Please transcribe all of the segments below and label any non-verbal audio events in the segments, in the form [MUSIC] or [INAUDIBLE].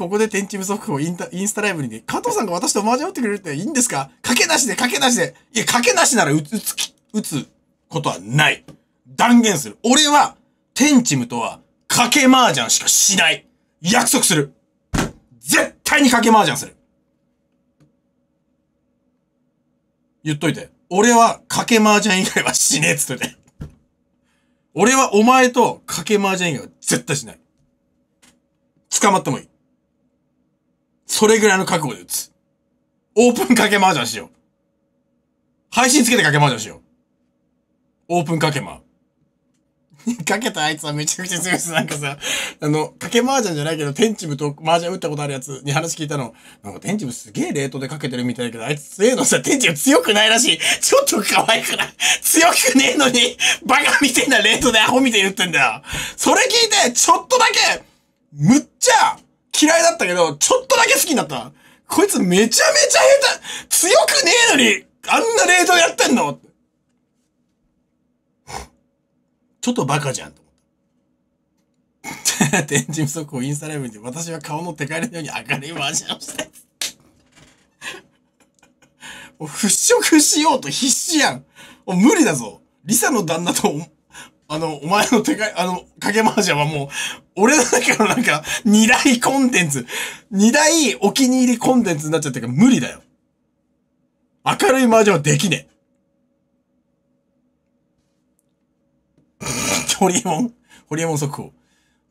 ここで天チ無ム速報インインスタライブに、加藤さんが私と交わってくれるっていいんですかかけなしで、かけなしで。いや、かけなしなら打つ、打つことはない。断言する。俺は、天チ無ムとは、かけ麻雀しかしない。約束する。絶対にかけ麻雀する。言っといて。俺は、かけ麻雀以外はしねえっつっといて。俺はお前とかけ麻雀以外は絶対しない。捕まってもいい。それぐらいの覚悟で打つ。オープンかけ麻雀しよう。配信つけてかけ麻雀しよう。オープンかけま。[LAUGHS] かけたあいつはめちゃくちゃ強いです。なんかさ、あの、かけ麻雀じゃないけど、天チ部と麻雀打ったことあるやつに話聞いたの、なんか天チ部すげえ冷凍でかけてるみたいだけど、あいつ強いのさ、天チム強くないらしい。ちょっと可愛くない強くねえのに、バカみてえな冷凍でアホみて言ってんだよ。それ聞いて、ちょっとだけ、むっちゃ、嫌いだったけど、ちょっとだけ好きになった。こいつめちゃめちゃ下手、強くねえのに、あんな冷凍やってんのちょっとバカじゃんと [LAUGHS] 天神不足をインスタライブにて、私は顔のテカリのように明るいマージャンをして。う払拭しようと必死やん。無理だぞ。リサの旦那とあの、お前の手が、あの、影マージャンはもう、俺の中のなんか、二大コンテンツ、二大お気に入りコンテンツになっちゃってるから無理だよ。明るいマージャンはできねえ。[LAUGHS] ホリエモンホリエモン速報。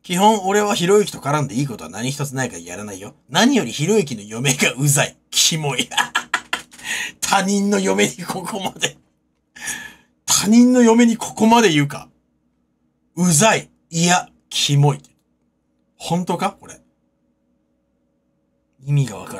基本、俺はひろゆきと絡んでいいことは何一つないからやらないよ。何よりひろゆきの嫁がうざい。キモい。[LAUGHS] 他人の嫁にここまで他人の嫁にここまで言うか。うざい、いや、キモい。本当かこれ。意味がわから